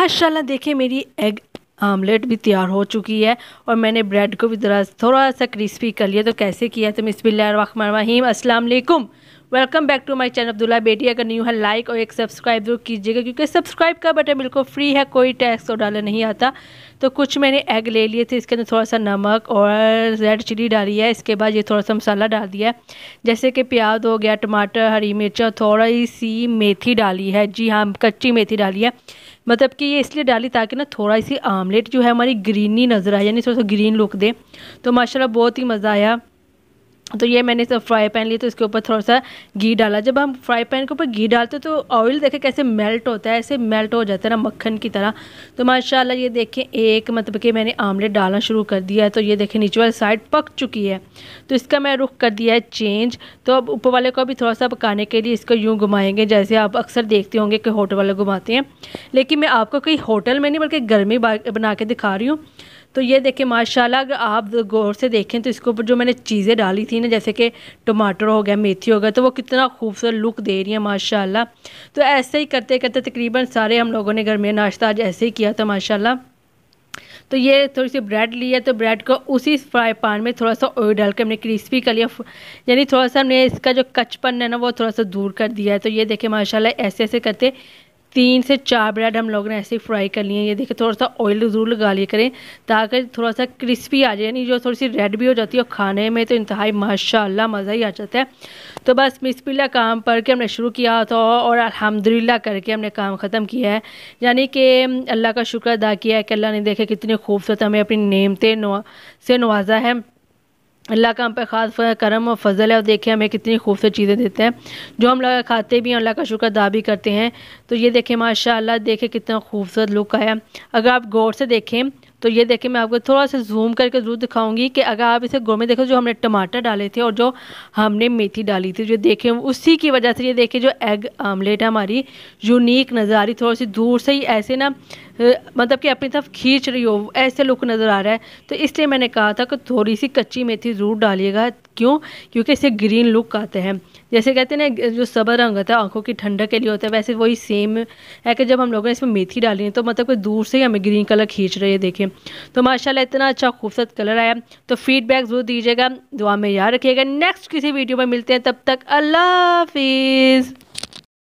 माशाल्लाह देखिए मेरी एग आमलेट भी तैयार हो चुकी है और मैंने ब्रेड को भी ज़रा थोड़ा सा क्रिस्पी कर लिया तो कैसे किया तो मिसबिल्लाम अस्सलाम वालेकुम welcome back to my channel Abdullah बेटी अगर न्यू है लाइक और एक सब्सक्राइब जरूर कीजिएगा क्योंकि सब्सक्राइब का बटन बिल्कुल फ्री है कोई टैक्स और तो डाला नहीं आता तो कुछ मैंने एग ले लिए थे इसके अंदर थोड़ा सा नमक और रेड चिली डाली है इसके बाद ये थोड़ा सा मसाला डाल दिया है जैसे कि प्याज हो गया टमाटर हरी मिर्चा थोड़ी सी मेथी डाली है जी हाँ कच्ची मेथी डाली है मतलब कि ये इसलिए डाली ताकि ना थोड़ा सी आमलेट जो है हमारी ग्रीनी नज़र आए यानी थोड़ा सा ग्रीन लुक दे तो माशाल्लाह बहुत ही मज़ा आया तो ये मैंने तो फ्राई पैन लिया तो इसके ऊपर थोड़ा सा घी डाला जब हम फ्राई पैन के ऊपर घी डालते हैं तो ऑयल देखें कैसे मेल्ट होता है ऐसे मेल्ट हो जाता है ना मक्खन की तरह तो माशाल्लाह ये देखें एक मतलब कि मैंने आमलेट डालना शुरू कर दिया है तो ये देखें नीचे वाली साइड पक चुकी है तो इसका मैं रुख कर दिया है चेंज तो अब ऊपर वाले को भी थोड़ा सा पकाने के लिए इसको यूँ घुमाएँगे जैसे आप अक्सर देखते होंगे कि होटल वाले घुमाते हैं लेकिन मैं आपको कहीं होटल में नहीं बल्कि गर्मी बना के दिखा रही हूँ तो ये देखें माशाल्लाह अगर आप गौर से देखें तो इसके ऊपर जो मैंने चीज़ें डाली थी ना जैसे कि टमाटर हो गया मेथी हो गया तो वो कितना खूबसूरत लुक दे रही है माशाला तो ऐसे ही करते करते तकरीबन सारे हम लोगों ने घर में नाश्ता आज ऐसे ही किया था माशाला तो ये थोड़ी सी ब्रेड ली है तो ब्रेड को उसी फ्राई पान में थोड़ा सा ऑयल डाल के हमने क्रिस्पी कर लिया यानी थोड़ा सा हमने इसका जो कचपन है ना वो थोड़ा सा दूर कर दिया है तो ये देखें माशाल्लाह ऐसे ऐसे करते तीन से चार ब्रेड हम लोगों ने ऐसे ही फ्राई कर लिए ये देखिए थोड़ा सा ऑयल ज़रूर लगा लिया करें ताकि थोड़ा सा क्रिस्पी आ जाए यानी जो थोड़ी सी रेड भी हो जाती है और खाने में तो इंतहाई माशाल्लाह मज़ा ही आ जाता है तो बस मिसपिल्ला काम पढ़ के हमने शुरू किया था और अल्हम्दुलिल्लाह करके हमने काम ख़त्म किया है यानी कि अल्लाह का शुक्र अदा किया है कि अल्लाह ने देखे कितनी खूबसूरत हमें अपनी नेमतें से नवाजा है अल्लाह का हम पर ख़ास करम और फजल है और देखें हमें कितनी खूबसूरत चीज़ें देते हैं जो हम लोग खाते भी हैं अल्लाह का शुक्र अदा भी करते हैं तो ये देखें माशाल्लाह देखें कितना खूबसूरत लुक आया अगर आप गौर से देखें तो ये देखें मैं आपको थोड़ा सा जूम करके ज़रूर दिखाऊंगी कि अगर आप इसे गौर में देखो जो हमने टमाटर डाले थे और जो हमने मेथी डाली थी जो देखें उसी की वजह से ये देखें जो एग आमलेट है हमारी यूनिक नज़ारी थोड़ी सी दूर से ही ऐसे ना मतलब कि अपनी तरफ खींच रही हो ऐसे लुक नज़र आ रहा है तो इसलिए मैंने कहा था कि थोड़ी सी कच्ची मेथी ज़रूर डालिएगा क्यों क्योंकि इसे ग्रीन लुक आते हैं जैसे कहते हैं ना जो सबर रंग होता है आँखों की ठंडक के लिए होता है वैसे वही सेम है कि जब हम लोगों ने इसमें मेथी डाली है तो मतलब कोई दूर से ही हमें ग्रीन कलर खींच रही है देखें तो माशाल्लाह इतना अच्छा खूबसूरत कलर आया तो फीडबैक ज़रूर दीजिएगा दुआ में याद रखिएगा नेक्स्ट किसी वीडियो में मिलते हैं तब तक अल्लाह हाफिज़